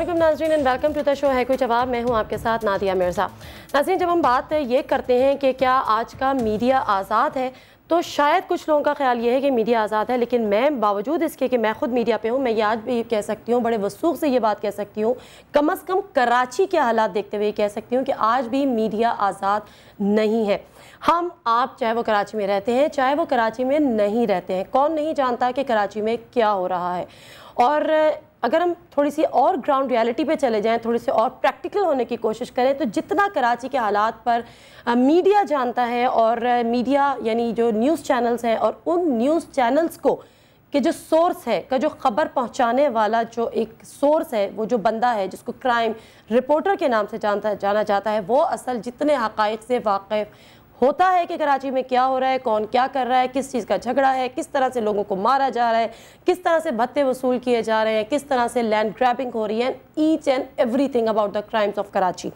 असल नाजरीन and welcome to the show है कोई जवाब मैं हूं आपके साथ नादिया मिर्ज़ा नाजरीन जब हम बात ये करते हैं कि क्या आज का मीडिया आज़ाद है तो शायद कुछ लोगों का ख्याल ये है कि मीडिया आज़ाद है लेकिन मैं बावजूद इसके कि मैं खुद मीडिया पे हूँ मैं ये आज भी कह सकती हूँ बड़े वसूख से ये बात कह सकती हूँ कम अज़ कम कराची के हालात देखते हुए कह सकती हूँ कि आज भी मीडिया आज़ाद नहीं है हम आप चाहे वो कराची में रहते हैं चाहे वो कराची में नहीं रहते हैं कौन नहीं जानता कि कराची में क्या हो रहा है और अगर हम थोड़ी सी और ग्राउंड रियलिटी पे चले जाएं थोड़ी सी और प्रैक्टिकल होने की कोशिश करें तो जितना कराची के हालात पर आ, मीडिया जानता है और आ, मीडिया यानी जो न्यूज़ चैनल्स हैं और उन न्यूज़ चैनल्स को कि जो सोर्स है का जो ख़बर पहुंचाने वाला जो एक सोर्स है वो जो बंदा है जिसको क्राइम रिपोर्टर के नाम से जानता जाना जाता है वो असल जितने हक़ से वाकफ़ होता है कि कराची में क्या हो रहा है कौन क्या कर रहा है किस चीज़ का झगड़ा है किस तरह से लोगों को मारा जा रहा है किस तरह से भत्ते वसूल किए जा रहे हैं किस तरह से लैंड ग्रैबिंग हो रही है each and every about the crimes of Karachi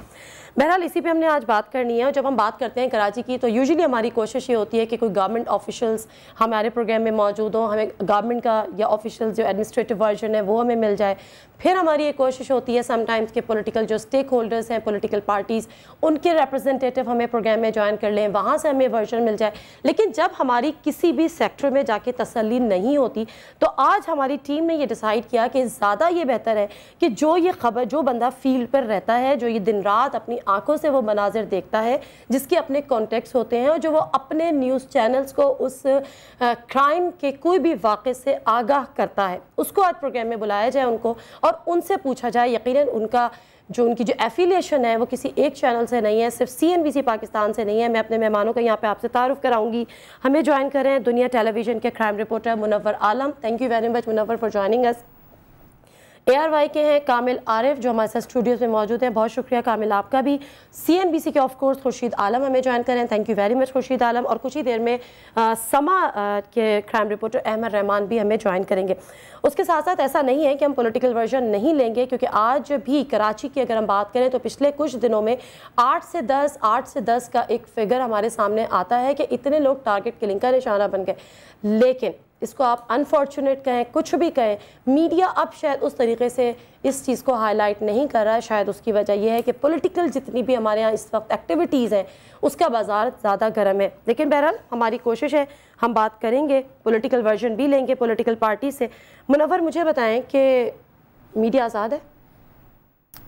बहरहाल इसी पे हमने आज बात करनी है और जब हम बात करते हैं कराची की तो यूजुअली हमारी कोशिश ये होती है कि कोई गवर्नमेंट ऑफिशल्स हमारे प्रोग्राम में मौजूद हों हमें गवर्नमेंट का या ऑफिशियल जो एडमिनिस्ट्रेटिव वर्जन है वो हमें मिल जाए फिर हमारी ये कोशिश होती है समटाइम्स के पोलिटिकल जो स्टेक होल्डर्स हैं पोलिटिकल पार्टीज़ उनके रिप्रजेंटेटिव हमें प्रोग्राम में ज्वाइन कर लें वहाँ से हमें वर्जन मिल जाए लेकिन जब हमारी किसी भी सेक्टर में जाके तसली नहीं होती तो आज हमारी टीम ने ये डिसाइड किया कि ज़्यादा ये बेहतर है कि जो ये खबर जो बंदा फील्ड पर रहता है जो ये दिन रात अपनी आंखों से वो मनाजिर देखता है जिसके अपने कॉन्टेक्ट्स होते हैं और जो वो अपने न्यूज़ चैनल्स को उस क्राइम के कोई भी वाक़े से आगाह करता है उसको आज प्रोग्राम में बुलाया जाए उनको और उनसे पूछा जाए यकीन उनका जो उनकी जो एफिलिएशन है वो किसी एक चैनल से नहीं है सिर्फ सी पाकिस्तान से नहीं है मैं अपने मेहमानों का यहाँ पे आपसे तारुफ कराऊंगी हमें ज्वाइन कर रहे हैं दुनिया टेलीविजन के crime reporter Munawar Alam thank you very much Munawar for joining us वाई के हैं कामिल आरिफ जो हमारे साथ स्टूडियोज में मौजूद हैं बहुत शुक्रिया कामिल आपका भी सी बी सी के ऑफ कोर्स खुर्शीद आलम हमें ज्वाइन करें thank you very much Khurshid Alam और कुछ ही देर में आ, समा आ, के क्राइम रिपोर्टर अहमद रहमान भी हमें ज्वाइन करेंगे उसके साथ साथ ऐसा नहीं है कि हम पोलिटिकल वर्जन नहीं लेंगे क्योंकि आज भी कराची की अगर हम बात करें तो पिछले कुछ दिनों में आठ से दस आठ से दस का एक फिगर हमारे सामने आता है कि इतने लोग टारगेट किलिंग का निशाना बन गए लेकिन इसको आप अनफॉर्चुनेट कहें कुछ भी कहें मीडिया अब शायद उस तरीके से इस चीज़ को हाईलाइट नहीं कर रहा है शायद उसकी वजह यह है कि पॉलिटिकल जितनी भी हमारे यहाँ इस वक्त एक्टिविटीज़ हैं उसका बाज़ार ज़्यादा गर्म है लेकिन बहरहाल हमारी कोशिश है हम बात करेंगे पॉलिटिकल वर्जन भी लेंगे पॉलिटिकल पार्टी से मुनवर मुझे बताएं कि मीडिया आज़ाद है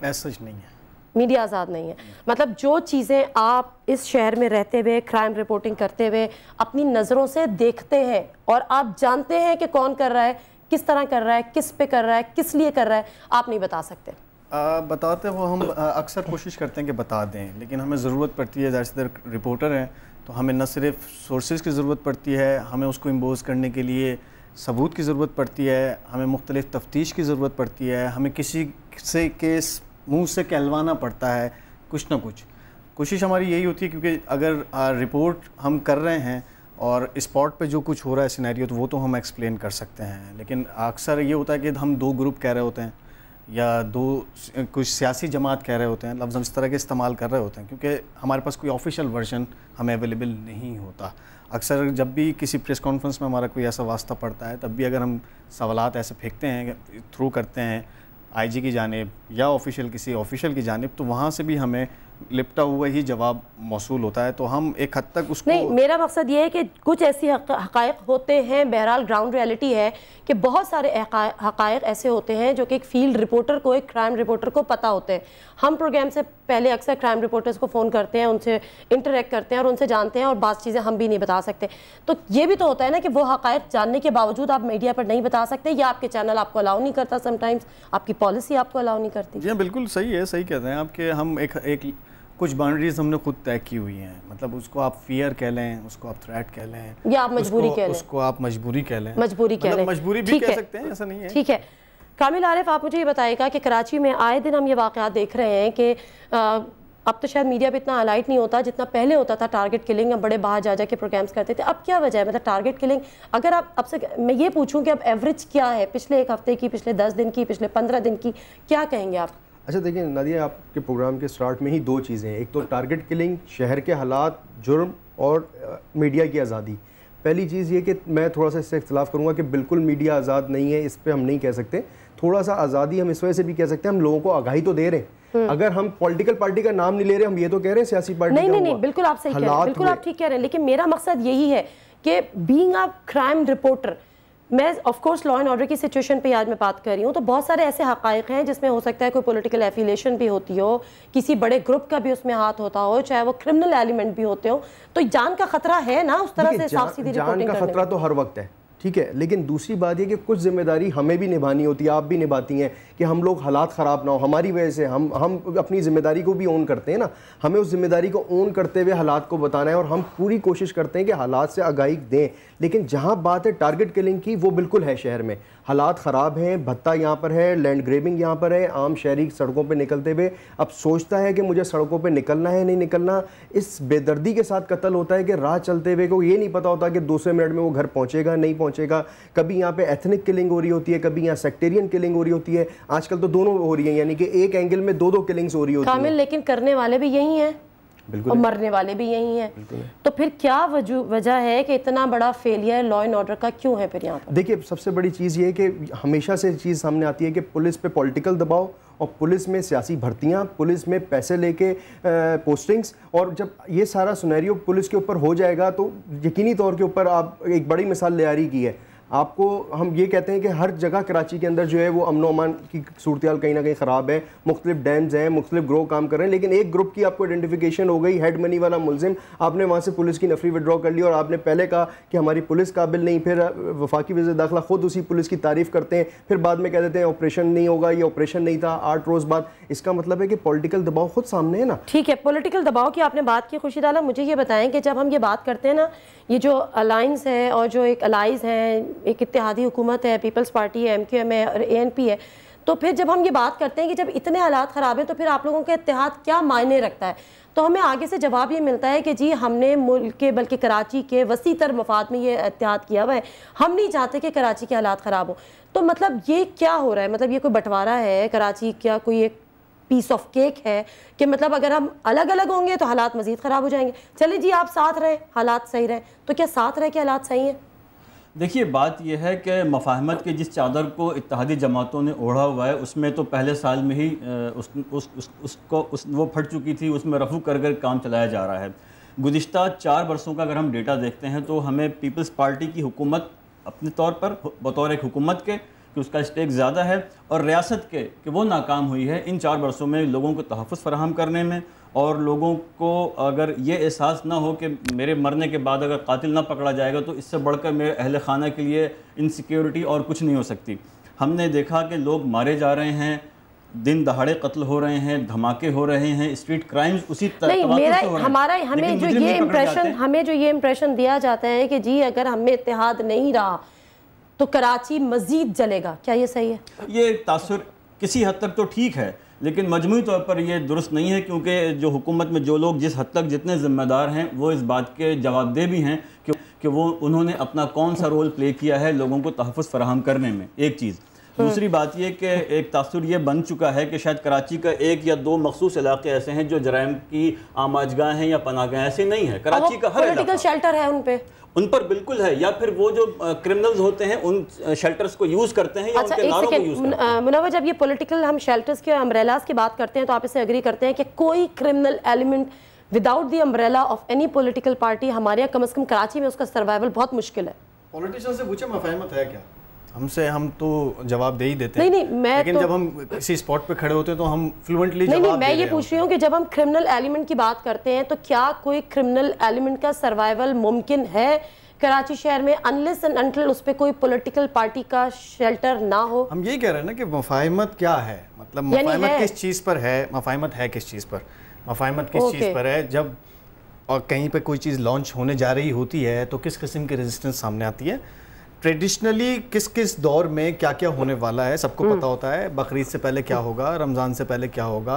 ऐसा नहीं है मीडिया आज़ाद नहीं है मतलब जो चीज़ें आप इस शहर में रहते हुए क्राइम रिपोर्टिंग करते हुए अपनी नज़रों से देखते हैं और आप जानते हैं कि कौन कर रहा है किस तरह कर रहा है किस पे कर रहा है किस लिए कर रहा है आप नहीं बता सकते आ, बताते वो हम अक्सर कोशिश करते हैं कि बता दें लेकिन हमें ज़रूरत पड़ती है ज़्यादा से रिपोर्टर हैं तो हमें न सिर्फ सोर्सेज की ज़रूरत पड़ती है हमें उसको इम्पोज़ करने के लिए सबूत की ज़रूरत पड़ती है हमें मुख्तलिफ तफ्तीश की ज़रूरत पड़ती है हमें किसी से केस मुंह से कहलवाना पड़ता है कुछ ना कुछ कोशिश हमारी यही होती है क्योंकि अगर रिपोर्ट हम कर रहे हैं और स्पॉट पे जो कुछ हो रहा है सिनेरियो तो वो तो हम एक्सप्लेन कर सकते हैं लेकिन अक्सर ये होता है कि हम दो ग्रुप कह रहे होते हैं या दो कुछ सियासी जमात कह रहे होते हैं लफ्ज़ मतलब हम इस तरह के इस्तेमाल कर रहे होते हैं क्योंकि हमारे पास कोई ऑफिशियल वर्जन हमें अवेलेबल नहीं होता अक्सर जब भी किसी प्रेस कॉन्फ्रेंस में हमारा कोई ऐसा वास्ता पड़ता है तब भी अगर हम सवालत ऐसे फेंकते हैं थ्रू करते हैं आईजी की जानब या ऑफिशियल किसी ऑफिशियल की जानब तो वहाँ से भी हमें लिपटा हुआ ही जवाब मौसू होता है तो हम एक हद तक उसको नहीं मेरा मकसद ये है कि कुछ ऐसी हक़ होते हैं बहरहाल ग्राउंड रियलिटी है कि बहुत सारे हक़ ऐसे होते हैं जो कि एक फील्ड रिपोर्टर को एक क्राइम रिपोर्टर को पता होते हैं हम प्रोग्राम से पहले अक्सर क्राइम रिपोर्टर्स को फ़ोन करते हैं उनसे इंटरेक्ट करते हैं और उनसे जानते हैं और बात चीज़ें हम भी नहीं बता सकते तो ये भी तो होता है ना कि वो हक़ जानने के बावजूद आप मीडिया पर नहीं बता सकते या आपके चैनल आपको अलाउ नहीं करता समटाइम्स आपकी पॉलिसी आपको अलाउ नहीं करती जी हाँ, बिल्कुल सही है सही कहते हैं आपके हम एक कुछ बाउंड्रीज हमने खुद तय की हुई हैं मतलब उसको आप फियर कह लें उसको आप थ्रेट कह लें या आप मजबूरी कह लें उसको आप मजबूरी कह लें मजबूरी कह मतलब लें मजबूरी भी कह सकते हैं ऐसा नहीं है ठीक है कामिल आरिफ आप मुझे ये बताएगा कि कराची में आए दिन हम ये वाक़ात देख रहे हैं कि अब तो शायद मीडिया पे इतना अलाइट नहीं होता जितना पहले होता था टारगेट किलिंग हम बड़े बाहर जा जा के प्रोग्राम्स करते थे अब क्या वजह है मतलब टारगेट किलिंग अगर आप अब से मैं ये पूछूं कि अब एवरेज क्या है पिछले एक हफ्ते की पिछले दस दिन की पिछले पंद्रह दिन की क्या कहेंगे आप अच्छा देखिए नदिया आपके प्रोग्राम के स्टार्ट में ही दो चीज़ें हैं एक तो टारगेट किलिंग शहर के हालात जुर्म और मीडिया की आज़ादी पहली चीज़ ये कि मैं थोड़ा सा इससे इख्तलाफ करूँगा कि बिल्कुल मीडिया आज़ाद नहीं है इस पर हम नहीं कह सकते थोड़ा सा आज़ादी हम इस वजह से भी कह सकते हैं हम लोगों को आगाही तो दे रहे हैं हम्म। अगर हम पॉलिटिकल पार्टी का नाम नहीं ले रहे हम ये तो कह रहे हैं सियासी पार्टी नहीं नहीं नहीं बिल्कुल आप सही कह रहे हैं बिल्कुल आप ठीक कह रहे हैं लेकिन मेरा मकसद यही है कि बींग अ क्राइम रिपोर्टर मैं of course law and order की सिचुएशन पे आज मैं बात कर रही हूँ तो बहुत सारे ऐसे हक़ हैं जिसमें हो सकता है कोई पॉलिटिकल एफिलेशन भी होती हो किसी बड़े ग्रुप का भी उसमें हाथ होता हो चाहे वो क्रिमिनल एलिमेंट भी होते हो तो जान का खतरा है ना उस तरह से साफ सीधी जान का खतरा तो हर वक्त है ठीक है लेकिन दूसरी बात यह कि कुछ जिम्मेदारी हमें भी निभानी होती है आप भी निभाती हैं कि हम लोग हालात ख़राब ना हो हमारी वजह से हम हम अपनी जिम्मेदारी को भी ओन करते हैं ना हमें उस जिम्मेदारी को ओन करते हुए हालात को बताना है और हम पूरी कोशिश करते हैं कि हालात से आगाही दें लेकिन जहाँ बात है टारगेट किलिंग की वो बिल्कुल है शहर में हालात ख़राब हैं भत्ता यहाँ पर है लैंड ग्रेबिंग यहाँ पर है आम शहरी सड़कों पर निकलते हुए अब सोचता है कि मुझे सड़कों पर निकलना है नहीं निकलना इस बेदर्दी के साथ कत्ल होता है कि राह चलते हुए को ये नहीं पता होता कि दूसरे मिनट में वो घर पहुँचेगा नहीं पहुँचेगा कभी यहाँ पर एथनिक किलिंग हो रही होती है कभी यहाँ सेक्टेरियन किलिंग हो रही होती है आजकल तो दोनों हो रही है यानी कि एक एंगल में दो दो किलिंग्स हो रही होती है लेकिन करने वाले भी यही हैं और मरने वाले भी यही हैं तो फिर क्या वजह है कि इतना बड़ा फेलियर लॉ एंड ऑर्डर का क्यों है फिर यहाँ देखिए सबसे बड़ी चीज़ ये है कि हमेशा से चीज़ सामने आती है कि पुलिस पे पॉलिटिकल दबाव और पुलिस में सियासी भर्तियां पुलिस में पैसे लेके पोस्टिंग्स और जब ये सारा सुनहरियो पुलिस के ऊपर हो जाएगा तो यकीनी तौर के ऊपर आप एक बड़ी मिसाल ले आ रही की है आपको हम ये कहते हैं कि हर जगह कराची के अंदर जो है वो अमन अमान की सूरत कहीं ना कहीं ख़राब है मुख्तलिफ डैम्स हैं मुख्तलिफ ग्रोह काम कर रहे हैं लेकिन एक ग्रुप की आपको आइडेंटिफिकेशन हो गई हेड मनी वाला मुलिम आपने वहाँ से पुलिस की नफरी विड्रॉ कर ली और आपने पहले कहा कि हमारी पुलिस काबिल नहीं फिर वफाकी वजी दाखिला ख़ुद उसी पुलिस की तारीफ़ करते हैं फिर बाद में कह देते हैं ऑपरेशन नहीं होगा ये ऑपरेशन नहीं था आठ रोज़ बाद इसका मतलब है कि पोलिटिकल दबाव खुद सामने है ना ठीक है पोलिटिकल दबाव की आपने बात की खुशी डाला मुझे ये बताएं कि जब हम ये बात करते हैं ना ये जो अलाइंस है और जो एक अलाइज हैं एक इतिहादी हुकूमत है पीपल्स पार्टी है एम क्यू एम है और ए एन पी है तो फिर जब हम ये बात करते हैं कि जब इतने हालात ख़राब हैं तो फिर आप लोगों का इतिहाद क्या मायने रखता है तो हमें आगे से जवाब ये मिलता है कि जी हमने मुल्क के बल्कि कराची के वसी तर मफाद में ये एहतियात किया हुआ है हम नहीं चाहते कि कराची के हालात ख़राब हो तो मतलब ये क्या हो रहा है मतलब ये कोई बंटवारा है कराची क्या कोई एक पीस ऑफ केक है कि मतलब अगर हम अलग अलग होंगे तो हालात मज़ीद ख़राब हो जाएंगे चले जी आप साथ रहें हालात सही रहें तो क्या साथ रहे के हालात सही हैं देखिए बात यह है कि मफाहमत के जिस चादर को इतिहादी जमातों ने ओढ़ा हुआ है उसमें तो पहले साल में ही उस, उस, उस उसको उस वो फट चुकी थी उसमें रफू कर कर काम चलाया जा रहा है गुज्त चार वर्षों का अगर हम डेटा देखते हैं तो हमें पीपल्स पार्टी की हुकूमत अपने तौर पर बतौर एक हुकूमत के कि उसका स्टेक ज़्यादा है और रियासत के कि वो नाकाम हुई है इन चार बरसों में लोगों को तहफ़ फराहम करने में और लोगों को अगर ये एहसास ना हो कि मेरे मरने के बाद अगर कतिल ना पकड़ा जाएगा तो इससे बढ़कर मेरे अहल खाना के लिए इनसिक्योरिटी और कुछ नहीं हो सकती हमने देखा कि लोग मारे जा रहे हैं दिन दहाड़े कत्ल हो रहे हैं धमाके हो रहे हैं स्ट्रीट क्राइम्स उसी तरह मेरा हमारा हमें जो ये इम्प्रेशन हमें जो ये इम्प्रेशन दिया जाता है कि जी अगर हमें इतिहाद नहीं रहा तो कराची मजीद जलेगा क्या ये सही है ये तासर किसी हद तक तो ठीक है लेकिन मजमू तौर पर यह दुरुस्त नहीं है क्योंकि जो हुकूमत में जो लोग जिस हद तक जितने ज़िम्मेदार हैं वो इस बात के जवाबदेह भी हैं कि, कि वो उन्होंने अपना कौन सा रोल प्ले किया है लोगों को तहफ़ फराहम करने में एक चीज़ हम्म। दूसरी बात यह कि एक तासर यह बन चुका है कि शायद कराची का एक या दो मखसूस इलाके ऐसे हैं जो जराइम की आमाजगाह हैं या पनागाह ऐसे नहीं है कराची का हर शेल्टर है उन पर उन पर बिल्कुल है या फिर वो जो क्रिमिनल्स होते हैं उन शेल्टर्स को यूज करते हैं या अच्छा, उनके नारों को यूज करते हैं मुनव्वर जब ये पॉलिटिकल हम शेल्टर्स के अम्ब्रेलास की बात करते हैं तो आप इसे एग्री करते हैं कि कोई criminal element without the umbrella of any political party हमारे यहाँ कम अज कम कराची में उसका सर्वाइवल बहुत मुश्किल है पॉलिटिशियन से पूछे मफाहमत है क्या हमसे हम तो जवाब दे ही देते हैं नहीं नहीं मैं लेकिन तो, जब हम किसी स्पॉट पे खड़े होते हैं तो हम फ्लुएंटली नहीं, नहीं मैं ये पूछ रही हूँ कि जब हम क्रिमिनल एलिमेंट की बात करते हैं तो क्या कोई क्रिमिनल एलिमेंट का सर्वाइवल मुमकिन है कराची शहर में अनलेस एंड अनटिल उस पर कोई पॉलिटिकल पार्टी का शेल्टर ना हो हम यही कह रहे हैं ना कि मुफाहमत क्या है मतलब मुफाहमत किस चीज़ पर है मुफाहमत है किस चीज़ पर मुफाहमत किस चीज़ पर है जब और कहीं पर कोई चीज़ लॉन्च होने जा रही होती है तो किस किस्म की रेजिस्टेंस सामने आती है ट्रेडिशनली किस किस दौर में क्या क्या होने वाला है सबको हम्म। पता होता है बकरीद से पहले क्या होगा रमज़ान से पहले क्या होगा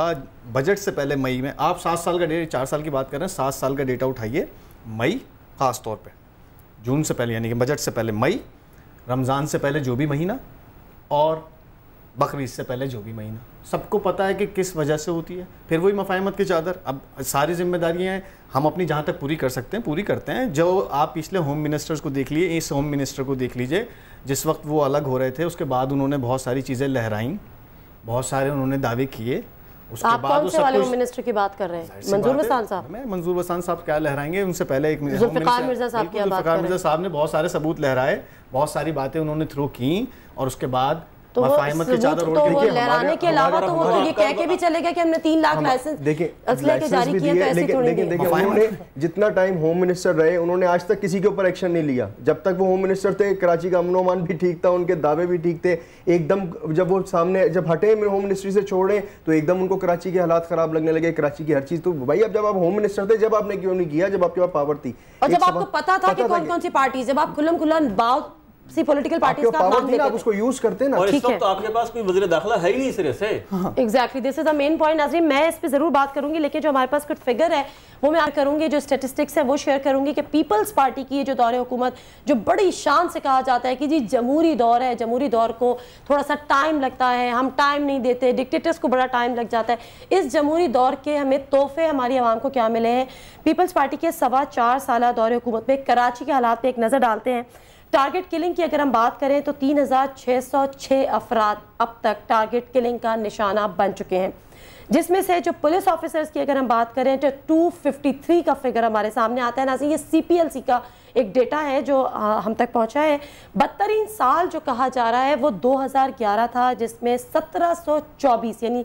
बजट से पहले मई में आप सात साल का डेटा चार साल की बात कर रहे हैं सात साल का डेटा उठाइए मई ख़ास तौर पे जून से पहले यानी कि बजट से पहले मई रमज़ान से पहले जो भी महीना और बकरीद से पहले जो भी महीना सबको पता है कि किस वजह से होती है फिर वही मफाहमत की चादर अब सारी जिम्मेदारियां हम अपनी जहाँ तक पूरी कर सकते हैं पूरी करते हैं जो आप पिछले होम मिनिस्टर्स को देख लिए इस होम मिनिस्टर को देख लीजिए जिस वक्त वो अलग हो रहे थे उसके बाद उन्होंने बहुत सारी चीज़ें लहराई बहुत सारे उन्होंने दावे किए उसके आप बाद कौन से वाले मिनिस्टर की बात कर रहे हैं मंजूर वसान साहब मैं मंजूर वसान साहब क्या लहराएंगे उनसे पहले एक मिनिस्टर मिर्जा मिर्जा साहब ने बहुत सारे सबूत लहराए बहुत सारी बातें उन्होंने थ्रू की और उसके बाद तो, तो वो लहराने के अलावा तो वो ये कह के भी चले गए कि हमने तीन लाख लाइसेंस देखिए जारी किए तो जितना टाइम होम मिनिस्टर रहे उन्होंने आज तक किसी के ऊपर एक्शन नहीं लिया जब तक वो होम मिनिस्टर थे कराची का अमनोमान भी ठीक था उनके दावे भी ठीक थे एकदम जब वो सामने जब हटे होम मिनिस्ट्री से छोड़े तो एकदम उनको कराची के हालात खराब लगने लगे कराची की हर चीज तो भाई अब जब आप होम मिनिस्टर थे जब आपने क्यों नहीं किया जब आपके पास पावर थी और जब आपको पता था कि कौन कौन सी पार्टी जब आप खुलम खुलम बात सी पॉलिटिकल पार्टीज का नाम लेते आप उसको यूज करते हैं ना ठीक है तो आपके पास कोई वजीर दाखला है ही नहीं सिरे से exactly this is the main point नाजरीन मैं इस पे जरूर बात करूंगी लेकिन जो हमारे पास कुछ फिगर है वो मैं करूंगी जो स्टेटिस्टिक्स है वो शेयर करूंगी कि पीपल्स पार्टी की जो दौर हुकूमत जो बड़ी शान से कहा जाता है कि जी जमहूरी दौर है जमहूरी दौर को थोड़ा सा टाइम लगता है हम टाइम नहीं देते डिक्टेटर्स को बड़ा टाइम लग जाता है इस जमहूरी दौर के हमें तोहफे हमारी आवाम को क्या मिले हैं पीपल्स पार्टी के सवा चार साल दौर हुकूमत में कराची के हालात पर एक नज़र डालते हैं टारगेट किलिंग की अगर हम बात करें तो 3,606 अफराद अब तक टारगेट किलिंग का निशाना बन चुके हैं जिसमें से जो पुलिस ऑफिसर्स की अगर हम बात करें तो 253 का फिगर हमारे सामने आता है ना ये सी का एक डेटा है जो हम तक पहुंचा है बदतरीन साल जो कहा जा रहा है वो 2011 था जिसमें 1724 यानी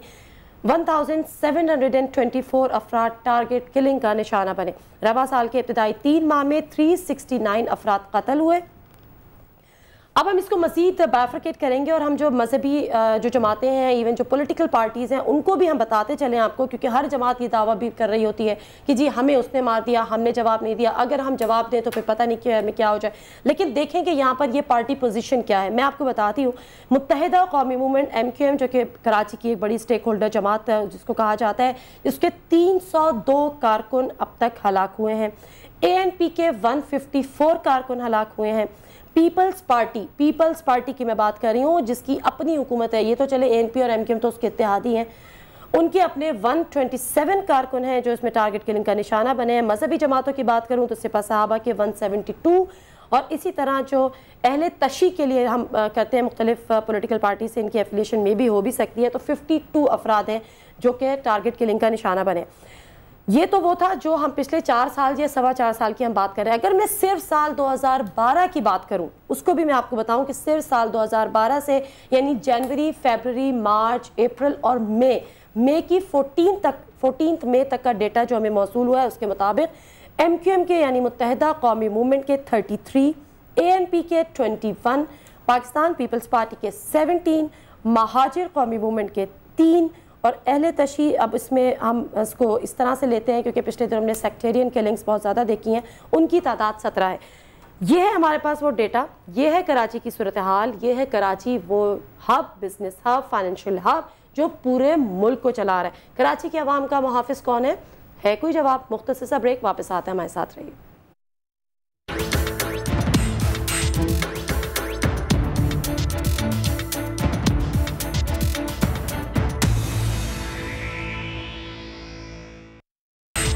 1724 अफराद टारगेट किलिंग का निशाना बने रवा साल के इब्तदाई तीन माह में 369 अफराद कत्ल हुए अब हम इसको मज़ीद बाइफ्रिकेट करेंगे और हम जो मजहबी जो जमातें हैं इवन जो पॉलिटिकल पार्टीज़ हैं उनको भी हम बताते चलें आपको क्योंकि हर जमात ये दावा भी कर रही होती है कि जी हमें उसने मार दिया हमने जवाब नहीं दिया अगर हम जवाब दें तो फिर पता नहीं क्या में क्या हो जाए लेकिन देखें कि यहाँ पर ये पार्टी पोजिशन क्या है मैं आपको बताती हूँ मुतहदा कौमी मूवमेंट एम क्यू एम जो कि कराची की एक बड़ी स्टेक होल्डर जमात है जिसको कहा जाता है इसके तीन सौ दो कारकुन अब तक हलाक हुए हैं ए एन पी के वन फिफ्टी फोर कारकुन हलाक हुए हैं पीपल्स पार्टी पीपल्स पार्टी की मैं बात कर रही हूँ जिसकी अपनी हुकूमत है ये तो चले एनपी और एम तो उसके इतिहादी हैं उनके अपने 127 कारकुन हैं जो इसमें टारगेट किलिंग का निशाना बने हैं मजहबी जमातों की बात करूँ तो सिपा साहबा के 172 और इसी तरह जो अहल तशी के लिए हम करते हैं मुख्तलिफ पोलिटिकल पार्टी से इनकी एफिलेशन में भी हो भी सकती है तो 52 अफराद हैं जो कि टारगेट किलिंग का निशाना बने ये तो वो था जो हम पिछले चार साल या सवा चार साल की हम बात कर रहे हैं अगर मैं सिर्फ साल 2012 की बात करूं उसको भी मैं आपको बताऊं कि सिर्फ साल 2012 से यानी जनवरी फरवरी मार्च अप्रैल और मई मई की 14 तक 14 मई तक का डेटा जो हमें मौसू हुआ है उसके मुताबिक एम क्यू एम के यानी मुतहदा कौमी मूवमेंट के 33, पी के वन पाकिस्तान पीपल्स पार्टी के सेवनटीन महाजिर कौमी मूवमेंट के तीन और अहल तशी अब इसमें हम इसको इस तरह से लेते हैं क्योंकि पिछले दिन हमने सेक्टेरियन किलिंग्स बहुत ज़्यादा देखी हैं उनकी तादाद सत्रह है यह है हमारे पास वो डेटा ये है कराची की सूरत हाल ये है कराची वो hub business hub financial hub जो पूरे मुल्क को चला रहा है कराची के आवाम का मुहाफ़ कौन है है कोई जवाब मुख्तर सा ब्रेक वापस आता है हमारे साथ रहिए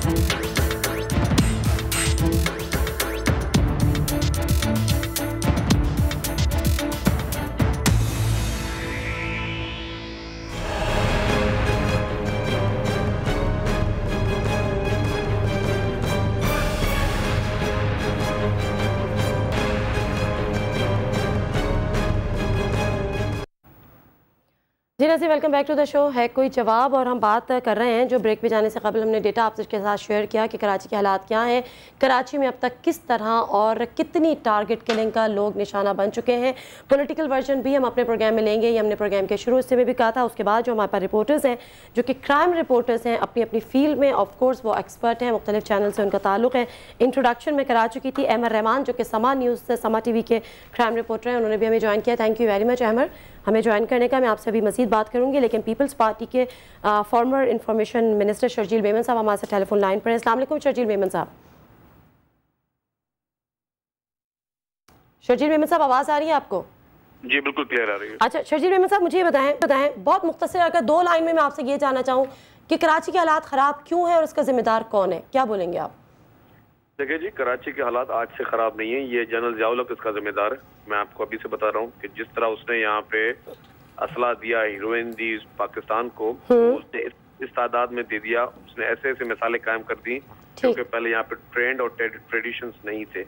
Bye. जी welcome back to the show है कोई जवाब और हम बात कर रहे हैं जो ब्रेक पे जाने से कबल हमने डेटा आपके साथ शेयर किया कि कराची के हालात क्या हैं कराची में अब तक किस तरह और कितनी टारगेट किलिंग का लोग निशाना बन चुके हैं पॉलिटिकल वर्जन भी हम अपने प्रोग्राम में लेंगे ये हमने प्रोग्राम के शुरू से में भी कहा था उसके बाद जो हमारे पास रिपोर्टर्स हैं जो कि क्राइम रिपोर्टर्स हैं अपनी अपनी फील्ड में ऑफकोर्स वो एक्सपर्ट हैं मुख्तलिफ चैनल से उनका ताल्लुक है इंट्रोडक्शन में करा चुकी थी अहमद रहमान जो कि समा न्यूज़ से समा टी के क्राइम रिपोर्टर हैं उन्होंने भी हमें ज्वाइन किया thank you very much Ahmed हमें ज्वाइन करने का मैं आपसे अभी मजीद बात करूँगी लेकिन पीपल्स पार्टी के former information minister Sharjeel Memon साहब हमारे साथ टेलीफोन लाइन पर हैं असल शर्जील मेमन साहब शर्जील मेमन साहब आवाज़ आ रही है आपको जी बिल्कुल क्लियर आ रही है अच्छा शर्जील मेमन साहब मुझे ये बताएं बताएं बहुत मुख्तर अगर दो लाइन में मैं आपसे ये जानना चाहूँ कि कराची के हालात ख़राब क्यों है और इसका जिम्मेदार कौन है क्या बोलेंगे आप देखिए जी कराची के हालात आज से खराब नहीं है ये जनरल जावलक इसका जिम्मेदार है मैं आपको अभी से बता रहा हूँ कि जिस तरह उसने यहाँ पे असला दिया हीरोइन दी पाकिस्तान को हम्म। उसने इस, तादाद में दे दिया उसने ऐसे ऐसे मिसालें कायम कर दी क्योंकि पहले यहाँ पे ट्रेंड और ट्रेडिशन नहीं थे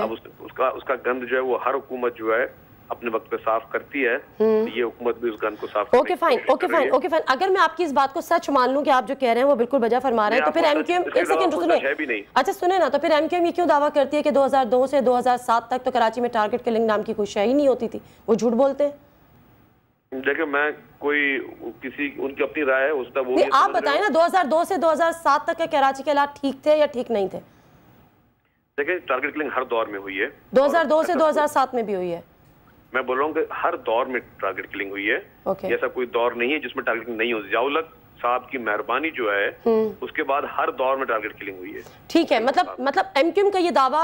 अब उस, उसका उसका गंध जो है वो हर हुकूमत जो है अपने वक्त पे साफ करती है तो हम्म। ये हुकूमत भी उस गन को साफ okay fine okay fine okay fine अगर मैं आपकी इस बात को सच मान लूँ कि आप जो कह रहे हैं वो बिल्कुल बजा फरमा रहे हैं तो फिर एमक्यूएम एक सेकंड सुने अच्छा सुने ना तो फिर एमक्यूएम ये क्यों दावा करती है कि 2002 से 2007 तक तो कराची में टारगेट किलिंग नाम की कोई शय ही नहीं होती थी वो झूठ बोलते हैं देखिए मैं कोई किसी उनकी अपनी राय है उसका वो आप बताएं ना 2002 से 2007 तक के कराची के हालात ठीक थे या ठीक नहीं थे देखिए टारगेट किलिंग हर दौर में हुई है 2002 से 2007 तो में भी हुई है मैं बोल रहा हूँ कि हर दौर में टारगेट किलिंग हुई है okay. ऐसा कोई दौर नहीं है जिसमें टारगेटिंग नहीं हो जाओलक साहब की मेहरबानी जो है हम्म। उसके बाद हर दौर में टारगेट किलिंग हुई है ठीक है मतलब मतलब एमक्यूएम का ये दावा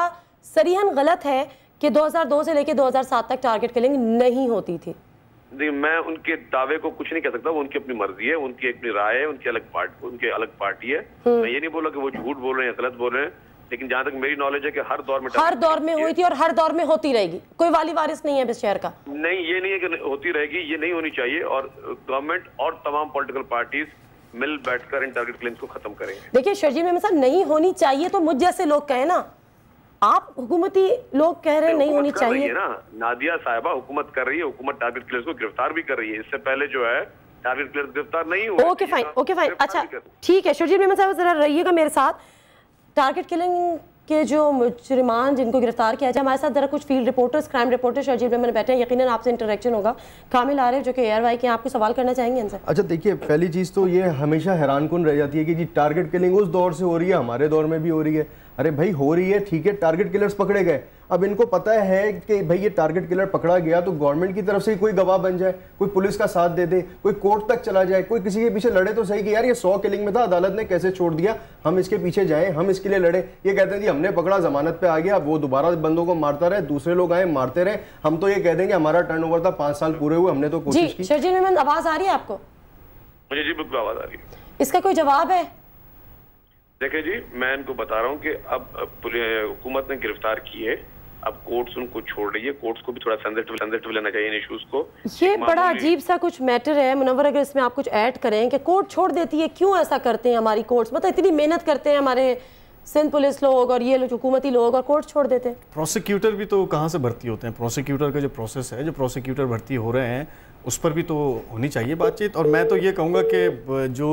सरीहन गलत है कि 2002 से लेकर 2007 तक टारगेट किलिंग नहीं होती थी जी मैं उनके दावे को कुछ नहीं कह सकता वो उनकी अपनी मर्जी है उनकी अपनी राय है उनकी अलग पार्ट उनकी अलग पार्टी है हम्म। मैं ये नहीं बोला कि वो झूठ बोल रहे हैं गलत बोल रहे हैं लेकिन जहां तक मेरी नॉलेज है कि हर दौर में हर दौर में हुई थी और हर दौर में होती रहेगी कोई वाली वारिस नहीं है इस शहर का नहीं ये नहीं है कि होती रहेगी ये नहीं होनी चाहिए और गवर्नमेंट और तमाम पॉलिटिकल पार्टीज मिल बैठकर इन टारगेट क्लेम्स को खत्म करेंगे देखिए शर्जी में सर नहीं होनी चाहिए तो मुझ जैसे लोग कहे ना आप हुकूमती लोग कह रहे हैं नहीं होनी चाहिए ना नादिया साहबा हुकूमत कर रही है हुकूमत टारगेट क्लेम्स को गिरफ्तार भी कर रही है इससे पहले जो है टारगेट क्लेम्स गिरफ्तार नहीं हुआ ओके फाइन ओके फाइन अच्छा ठीक है शर्जी मेमन साहब जरा रहिएगा मेरे साथ टारगेट किलिंग के जो जुर्मान जिनको गिरफ्तार किया जाए हमारे साथ जरा कुछ फील्ड रिपोर्टर्स क्राइम रिपोर्टर्स शर्जी में मैंने बैठे हैं यकीनन आपसे इंटरेक्शन होगा कामिल आ रहे जो कि एयर वाई के आपको सवाल करना चाहेंगे इनसे अच्छा देखिए पहली चीज़ तो ये हमेशा हैरान कन रह जाती है कि जी टारगेट किलिंग उस दौर से हो रही है हमारे दौर में भी हो रही है अरे भाई हो रही है ठीक है टारगेट किलर्स पकड़े गए अब इनको पता है कि भाई ये टारगेट किलर पकड़ा गया तो गवर्नमेंट की तरफ से कोई गवाह बन जाए कोई पुलिस का साथ दे दे कोई कोर्ट तक चला जाए कोई किसी के पीछे लड़े तो सही कि यार ये सौ किलिंग में था अदालत ने कैसे छोड़ दिया हम इसके पीछे जाएं हम इसके लिए लड़े ये कहते हैं जी हमने पकड़ा जमानत पे आ गया वो दोबारा बंदों को मारता रहे दूसरे लोग आए मारते रहे हम तो ये कह देंगे हमारा टर्न था पांच साल पूरे हुए हमने तो कोशिश की आवाज आ रही है आपको मुझे जी बिल्कुल आवाज आ रही है इसका कोई जवाब है देखे जी मैं इनको बता रहा हूँ कि अब हुकूमत ने गिरफ्तार किए अब कोर्ट्स उनको छोड़ रही है कोर्ट्स को भी थोड़ा सेंसिटिव सेंसिटिव लेना चाहिए इन इश्यूज को ये बड़ा अजीब सा कुछ मैटर है मुनवर अगर इसमें आप कुछ ऐड करें कि कोर्ट छोड़ देती है क्यों ऐसा करते हैं हमारी कोर्ट्स मतलब इतनी मेहनत करते हैं हमारे सिंध पुलिस लोग और ये लोग हुकूमती लोग और कोर्ट छोड़ देते हैं प्रोसिक्यूटर भी तो कहाँ से भर्ती होते हैं प्रोसिक्यूटर का जो प्रोसेस है जो प्रोसिक्यूटर भर्ती हो रहे हैं उस पर भी तो होनी चाहिए बातचीत और मैं तो ये कहूँगा कि जो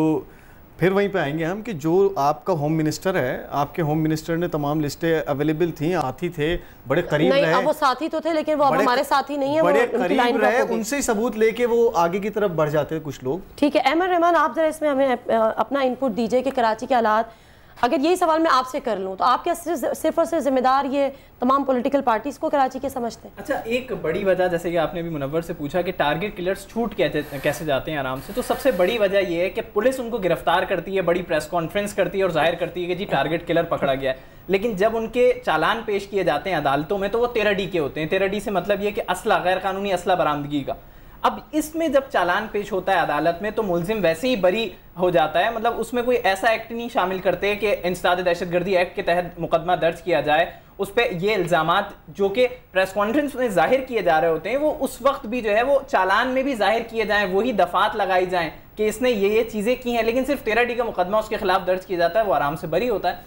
फिर वहीं पे आएंगे हम कि जो आपका होम मिनिस्टर है आपके होम मिनिस्टर ने तमाम लिस्टें अवेलेबल थी आती थे बड़े करीब नहीं, रहे वो साथी तो थे लेकिन वो अब हमारे साथी नहीं है बड़े करीब रहे उनसे ही सबूत लेके वो आगे की तरफ बढ़ जाते हैं कुछ लोग ठीक है अहमद रहमान आप जरा इसमें हमें अपना इनपुट दीजिए कि कराची के हालात अगर यही सवाल मैं आपसे कर लूँ तो आप क्या सिर्फ और सिर्फ जिम्मेदार ये तमाम पॉलिटिकल पार्टीज को कराची के समझते हैं अच्छा एक बड़ी वजह जैसे कि आपने भी मुनवर से पूछा कि टारगेट किलर्स छूट कैसे कैसे जाते हैं आराम से तो सबसे बड़ी वजह यह है कि पुलिस उनको गिरफ्तार करती है बड़ी प्रेस कॉन्फ्रेंस करती है और जाहिर करती है कि जी टारगेट किलर पकड़ा गया है लेकिन जब उनके चालान पेश किए जाते हैं अदालतों में तो वो तेरह डी के होते हैं तेरह डी से मतलब ये कि असला गैर कानूनी असला बरामदगी का अब इसमें जब चालान पेश होता है अदालत में तो मुलजिम वैसे ही बरी हो जाता है मतलब उसमें कोई ऐसा एक्ट नहीं शामिल करते कि इंसदाद दहशतगर्दी एक्ट के तहत मुकदमा दर्ज किया जाए उस पर ये इल्ज़ाम जो कि प्रेस कॉन्फ्रेंस में जाहिर किए जा रहे होते हैं वो उस वक्त भी जो है वो चालान में भी जाहिर किए जाएँ वही दफ़ात लगाई जाएँ कि इसने ये ये चीज़ें की हैं लेकिन सिर्फ तेरह डी का मुकदमा उसके खिलाफ दर्ज किया जाता है वो आराम से बरी होता है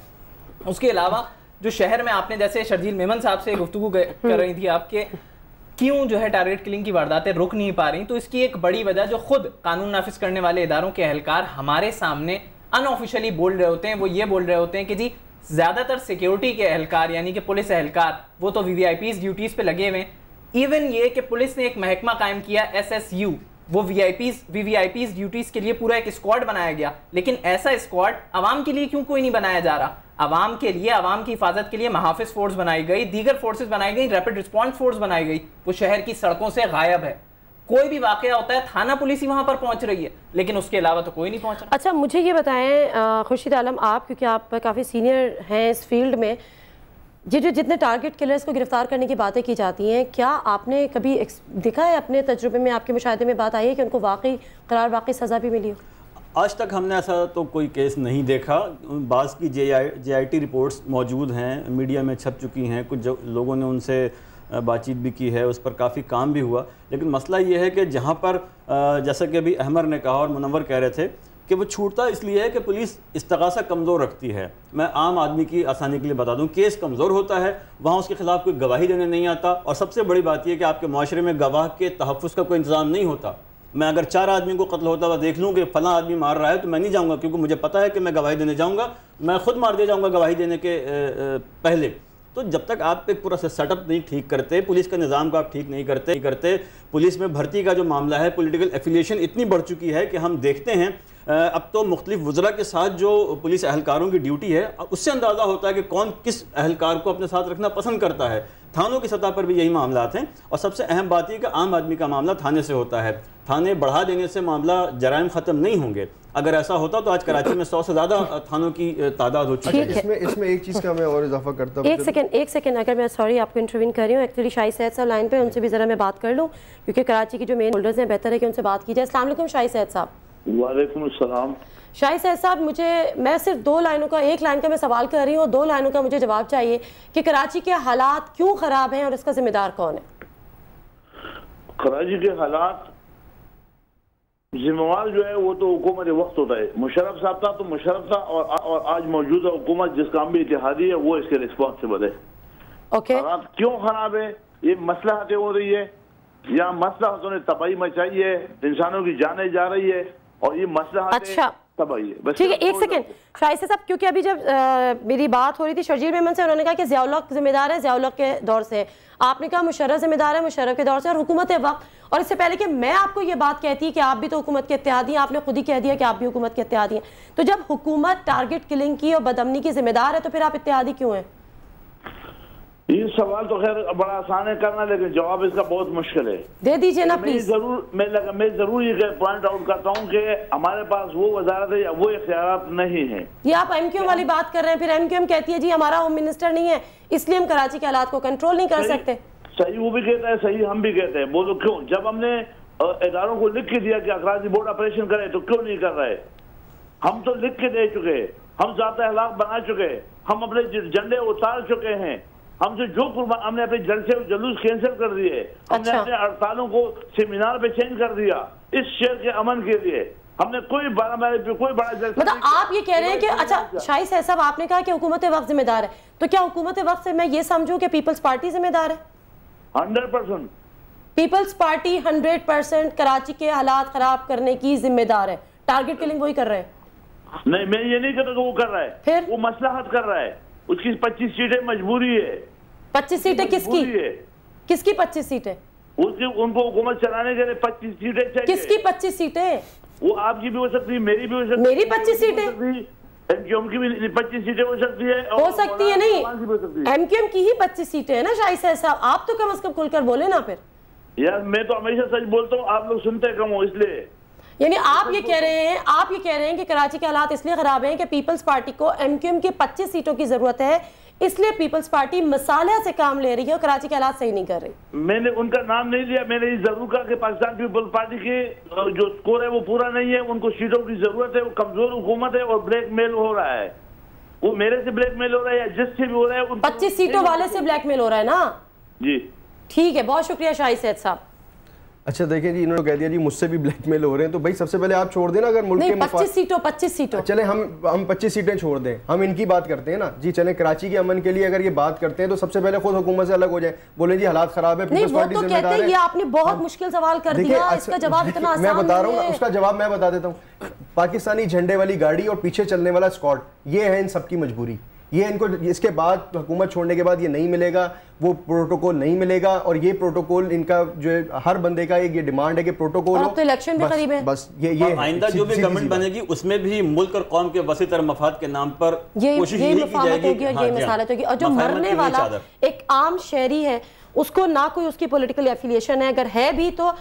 उसके अलावा जो शहर में आपने जैसे शर्जील मेमन साहब से गुफ्तु कर रही थी आपके क्यों जो है टारगेट किलिंग की वारदातें रुक नहीं पा रही तो इसकी एक बड़ी वजह जो खुद कानून नाफिज करने वाले इदारों के अहलकार हमारे सामने अनऑफिशियली बोल रहे होते हैं वो ये बोल रहे होते हैं कि जी ज़्यादातर सिक्योरिटी के अहलकार यानी कि पुलिस अहलकार वो तो V V I Ps duties पर लगे हुए हैं इवन ये कि पुलिस ने एक महकमा कायम किया एस एस यू वो V I Ps V V I Ps duties के लिए पूरा एक स्क्वाड बनाया गया लेकिन ऐसा स्क्वाड आवाम के लिए क्यों कोई नहीं बनाया जा रहा आवाम के लिए आवाम की हिफाजत के लिए महाफिज फोर्स बनाई गई दीगर फोर्सेज बनाई गई रैपिड रिस्पॉन्स फोर्स बनाई गई वो शहर की सड़कों से गायब है कोई भी वाक़ होता है थाना पुलिस ही वहाँ पर पहुँच रही है लेकिन उसके अलावा तो कोई नहीं पहुँच रहा अच्छा मुझे ये बताएं खुर्शीद आलम आप क्योंकि आप काफ़ी सीनियर हैं इस फील्ड में जी जो जितने टारगेट किलर्स को गिरफ्तार करने की बातें की जाती हैं क्या आपने कभी दिखा है अपने तजुर्बे में आपके मुशाहे में बात आई है कि उनको वाकई करार वाकई सज़ा भी मिली हो आज तक हमने ऐसा तो कोई केस नहीं देखा बाज़ की जे आई जे आई टी रिपोर्ट्स मौजूद हैं मीडिया में छप चुकी हैं कुछ लोगों ने उनसे बातचीत भी की है उस पर काफ़ी काम भी हुआ लेकिन मसला ये है कि जहाँ पर जैसा कि अभी अहमर ने कहा और मुनवर कह रहे थे कि वो छूटता इसलिए है कि पुलिस इस इस्तगासा कमज़ोर रखती है मैं आम आदमी की आसानी के लिए बता दूं केस कमज़ोर होता है वहाँ उसके खिलाफ कोई गवाही देने नहीं आता और सबसे बड़ी बात यह कि आपके माशरे में गवाह के तहफ़ का कोई इंतज़ाम नहीं होता मैं अगर चार आदमी को कत्ल होता हुआ देख लूँ कि फला आदमी मार रहा है तो मैं नहीं जाऊँगा क्योंकि मुझे पता है कि मैं गवाही देने जाऊँगा मैं खुद मार दिया जाऊँगा गवाही देने के पहले तो जब तक आप एक पूरा सेटअप नहीं ठीक करते पुलिस का निज़ाम को आप ठीक नहीं करते नहीं करते पुलिस में भर्ती का जो मामला है पॉलिटिकल एफिलिएशन इतनी बढ़ चुकी है कि हम देखते हैं अब तो मुख्तलिफ वजरा के साथ जो पुलिस अहलकारों की ड्यूटी है उससे अंदाज़ा होता है कि कौन किस अहलकार को अपने साथ रखना पसंद करता है थानों की सतह पर भी यही मामला हैं और सबसे अहम बात यह कि आम आदमी का मामला थाने से होता है थाने बढ़ा देने से मामला जराइम ख़त्म नहीं होंगे अगर ऐसा होता तो आज कराची में सौ से ज़्यादा थानों की तादाद हो चुकी अच्छा, है इसमें इसमें एक चीज़ का मैं और इजाफा करता हूँ एक सेकंड एक सेकंड अगर मैं सॉरी आपको इंटरव्यून कर रही हूँ एक्चुअली शाही सैद साहब लाइन पे उनसे भी ज़रा मैं बात कर लूँ क्योंकि कराची की जो मेन होल्डर्स हैं बेहतर है कि उनसे बात की जाए असल शाही सैद साहब वाले शाही सैद साहब मुझे मैं सिर्फ दो लाइनों का एक लाइन का मैं सवाल कर रही हूँ दो लाइनों का मुझे जवाब चाहिए कि कराची के हालात क्यों ख़राब हैं और इसका जिम्मेदार कौन है कराची के हालात जिम्मेवार जो है वो तो हुकूमत वक्त होता है मुशरफ साहब था तो मुशरफ था और, और आज मौजूदा हुकूमत जिस काम भी इतिहादी है वो इसके रिस्पॉन्सिबल है okay. हालात क्यों ख़राब है ये मसलाहतें हो रही है यहाँ मसलाहतों ने तबाही मचाई है इंसानों की जाने जा रही है और ये मसला अच्छा तब आइए ठीक है एक सेकेंड शाइसे साहब क्योंकि अभी जब आ, मेरी बात हो रही थी शर्जील मेमन से उन्होंने कहा कि जियाउलक जिम्मेदार है जियाउलक के दौर से आपने कहा मुशर्रफ जिम्मेदार है मुशर्रफ के दौर से और हुकूमत वक्त और इससे पहले कि मैं आपको ये बात कहती कि आप भी तो हुकूमत के इत्यादी हैं आपने खुद ही कह दिया कि आप भी हुकूमत के इत्यादी हैं तो जब हुकूमत टारगेट किलिंग की और बदमनी की जिम्मेदार है तो फिर आप इत्यादी क्यों हैं ये सवाल तो खैर बड़ा आसान है करना लेकिन जवाब इसका बहुत मुश्किल है दे दीजिए ना प्लीज जरूर मैं लग, मैं जरूर ये पॉइंट आउट करता हूँ कि हमारे पास वो वजारत है या वो इख्तियार नहीं है ये आप एम क्यू वाली बात कर रहे हैं फिर एम क्यू एम कहती है जी हमारा होम मिनिस्टर नहीं है इसलिए हम कराची के हालात को कंट्रोल नहीं कर सकते सही वो भी कहता है सही हम भी कहते हैं बोलो क्यों जब हमने इधारों को लिख के दिया कि अखराजी बोर्ड ऑपरेशन करे तो क्यों नहीं कर रहे हम तो लिख के दे चुके हैं हम ज्यादा हालात बना चुके हैं हम अपने झंडे उतार चुके हैं हमसे जो कुर्बान हमने अपने जलसे जलूस कैंसिल कर दिए हमने अच्छा। अपने हड़तालों को सेमिनार पे चेंज कर दिया इस शहर के अमन के लिए हमने कोई बड़ा कोई बड़ा जलसा मतलब आप ये कह रहे हैं कि अच्छा शाही साहब आपने कहा कि हुकूमत वक्त जिम्मेदार है तो क्या हुकूमत वक्त से मैं ये समझूं कि पीपल्स पार्टी जिम्मेदार है hundred percent peoples party hundred percent Karachi के हालात खराब करने की जिम्मेदार है टारगेट किलिंग वही कर रहे हैं नहीं मैं ये नहीं कर रहा वो कर रहा है फिर वो मसलाहत कर रहा है उसकी पच्चीस सीटें मजबूरी है पच्चीस सीटें किसकी है किसकी पच्चीस सीटें उसकी उनको हुकूमत चलाने के लिए पच्चीस सीटें चाहिए किसकी पच्चीस सीटें वो आपकी भी हो सकती है मेरी भी हो सकती है मेरी पच्चीस सीटें एमक्यूएम की भी पच्चीस सीटें हो सकती है हो सकती है नहीं एमक्यूएम की ही पच्चीस सीटें है ना शाही साहब आप तो कम अज कम खुलकर बोले ना फिर यार मैं तो हमेशा सच बोलता हूँ आप लोग सुनते कम हो इसलिए यानी आप ये कह रहे हैं आप ये कह रहे हैं कि कराची के हालात इसलिए खराब हैं कि पीपल्स पार्टी को एमक्यूएम की 25 सीटों की जरूरत है इसलिए पीपल्स पार्टी मसाले से काम ले रही है और कराची के हालात सही नहीं कर रही मैंने उनका नाम नहीं लिया मैंने ये जरूर कहा कि पाकिस्तान पीपल्स पार्टी की जो स्कोर है वो पूरा नहीं है उनको सीटों की जरूरत है वो कमजोर हुकूमत है और ब्लैक मेल हो रहा है वो मेरे से ब्लैक मेल हो रहा है या जिससे भी हो रहा है पच्चीस सीटों वाले से ब्लैक मेल हो रहा है ना जी ठीक है बहुत शुक्रिया शाही सैद साहब अच्छा देखिए जी इन्होंने कह दिया जी मुझसे भी ब्लैकमेल हो रहे हैं तो भाई सबसे पहले आप छोड़ देना अगर मुल्क के पच्चीस सीटों पच्चीस सीटों चले हम हम पच्चीस सीटें छोड़ दें हम इनकी बात करते हैं ना जी चले कराची के अमन के लिए अगर ये बात करते हैं तो सबसे पहले खुद हुकूमत से अलग हो जाए बोले जी हालात खराब है नहीं, वो तो कहते हैं ये आपने बहुत मुश्किल सवाल कर दिया अच्छा, इसका जवाब इतना आसान मैं बता रहा हूँ उसका जवाब मैं बता देता हूँ पाकिस्तानी झंडे वाली गाड़ी और पीछे चलने वाला स्कॉट ये है इन सबकी मजबूरी ये इनको इसके बाद हुकूमत छोड़ने के बाद ये नहीं मिलेगा वो प्रोटोकॉल नहीं मिलेगा और ये प्रोटोकॉल इनका जो है हर बंदे का एक ये डिमांड है कि प्रोटोकॉल तो इलेक्शन भी करीब है बस ये ये आइंदा जो भी गवर्नमेंट बनेगी उसमें भी मुल्क और कौम के वसी तर मफाद के नाम पर ये होगी और ये हाँ हाँ, मसालत होगी और जो मरने वाला एक आम शहरी है उसको ना कोई उसकी पोलिटिकल एफिलिएशन है अगर है भी तो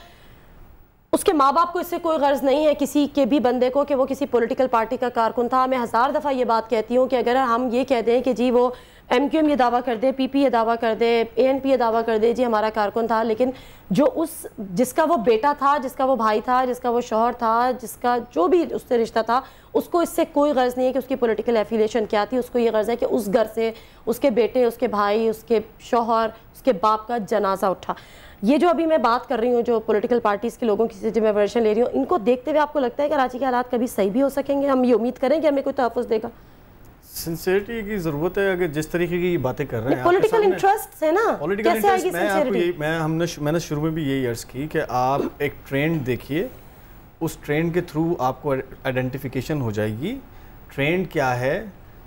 उसके माँ बाप को इससे कोई गर्ज नहीं है किसी के भी बंदे को कि वो किसी पॉलिटिकल पार्टी का कारकुन था मैं हज़ार दफ़ा ये बात कहती हूँ कि अगर हम ये कह दें कि जी वो एम क्यू एम ये दावा कर दे पी पी ये दावा कर दे ए एन पी ये दावा कर दे जी हमारा कारकुन था लेकिन जो उस जिसका वो बेटा था जिसका वो भाई था जिसका वो शोहर था जिसका जो भी उससे रिश्ता था उसको इससे कोई गर्ज़ नहीं है कि उसकी पोलिटिकल एफिलेशन क्या थी उसको ये गर्ज़ है कि उस घर से उसके बेटे उसके भाई उसके शोहर उसके बाप का जनाजा उठा ये जो अभी मैं बात कर रही हूँ जो पॉलिटिकल पार्टीज़ के लोगों की वर्षन ले रही हूँ इनको देखते हुए आपको लगता है कराची के हालात कभी सही भी हो सकेंगे हम ये उम्मीद करें कि हमें कोई तहफ़ देगा सिंसियरिटी की जरूरत है अगर जिस तरीके की बातें कर रहे हैं पॉलिटिकल इंटरेस्ट है ना पॉलिटिकल मैं आपको मैं हमने मैंने शुरू में भी यही अर्ज की कि आप एक ट्रेंड देखिए उस ट्रेंड के थ्रू आपको आइडेंटिफिकेशन हो जाएगी ट्रेंड क्या है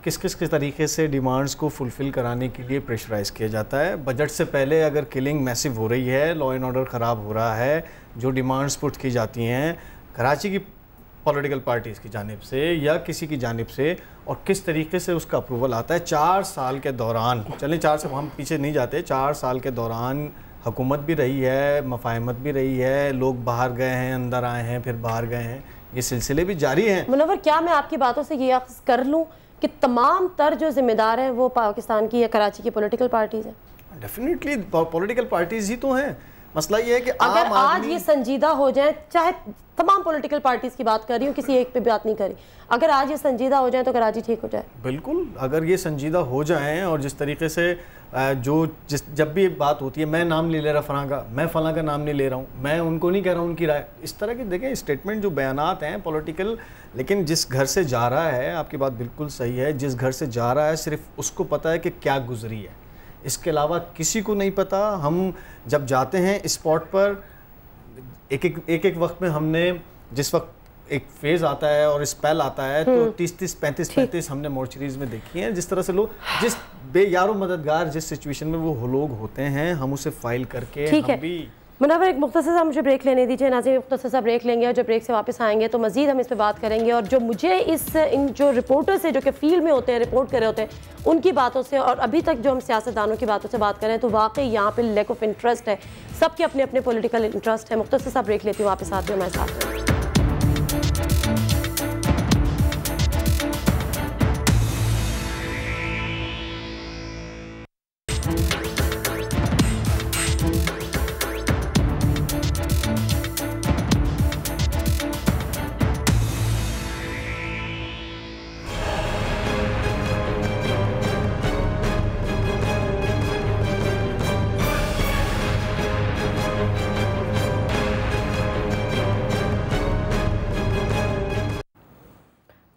किस किस किस तरीके से डिमांड्स को फुलफ़िल कराने के लिए प्रेशराइज किया जाता है बजट से पहले अगर किलिंग मैसिव हो रही है लॉ एंड ऑर्डर ख़राब हो रहा है जो डिमांड्स पुट की जाती हैं कराची की पॉलिटिकल पार्टीज़ की जानब से या किसी की जानब से और किस तरीके से उसका अप्रूवल आता है चार साल के दौरान चलें चार से हम पीछे नहीं जाते चार साल के दौरान हुकूमत भी रही है मफाहमत भी रही है लोग बाहर गए हैं अंदर आए हैं फिर बाहर गए हैं ये सिलसिले भी जारी हैं मुनवर क्या मैं आपकी बातों से ये कर लूँ कि तमाम तर जो जिम्मेदार हैं वो पाकिस्तान की या कराची की पोलिटिकल पार्टीज़ हैं डेफिनेटली पॉलिटिकल पार्टीज़ ही तो हैं मसला ये है कि अगर आज ये संजीदा हो जाए चाहे तमाम पॉलिटिकल पार्टीज की बात कर रही हूँ किसी एक पे बात नहीं करी अगर आज ये संजीदा हो जाए तो कराची ठीक हो जाए बिल्कुल अगर ये संजीदा हो जाए और जिस तरीके से जो जिस जब भी बात होती है मैं नाम ले ले रहा फलां का मैं फलां का नाम नहीं ले रहा हूँ मैं उनको नहीं कह रहा हूँ उनकी राय इस तरह के देखें स्टेटमेंट जो बयान हैं पॉलिटिकल लेकिन जिस घर से जा रहा है आपकी बात बिल्कुल सही है जिस घर से जा रहा है सिर्फ उसको पता है कि क्या गुजरी है इसके अलावा किसी को नहीं पता हम जब जाते हैं स्पॉट पर एक एक एक एक वक्त में हमने जिस वक्त एक फेज आता है और स्पेल आता है तो हम्म। तीस तीस पैंतीस पैंतीस हमने मोर्चरीज में देखी हैं जिस तरह से लोग जिस बेयारो मददगार जिस सिचुएशन में वो लोग होते हैं हम उसे फाइल करके हम भी मुनावर एक मुख्तर साहब मुझे ब्रेक लेने दीजिए नाजी मुख्तर साहब ब्रेक लेंगे और जब ब्रेक से वापस आएंगे तो मज़ीद हम इस पर बात करेंगे और जो मुझे इस इन जो रिपोर्टर्स हैं जो कि फील्ड में होते हैं रिपोर्ट कर रहे होते हैं उनकी बातों से और अभी तक जो हम सियासतदानों की बातों से बात करें तो वाकई यहाँ पर लैक ऑफ इंटरेस्ट है सबके अपने अपने पोलिटिकल इंटरेस्ट है मुख्तर साहब ब्रेक लेती हूँ वापस आती हूँ हमारे साथ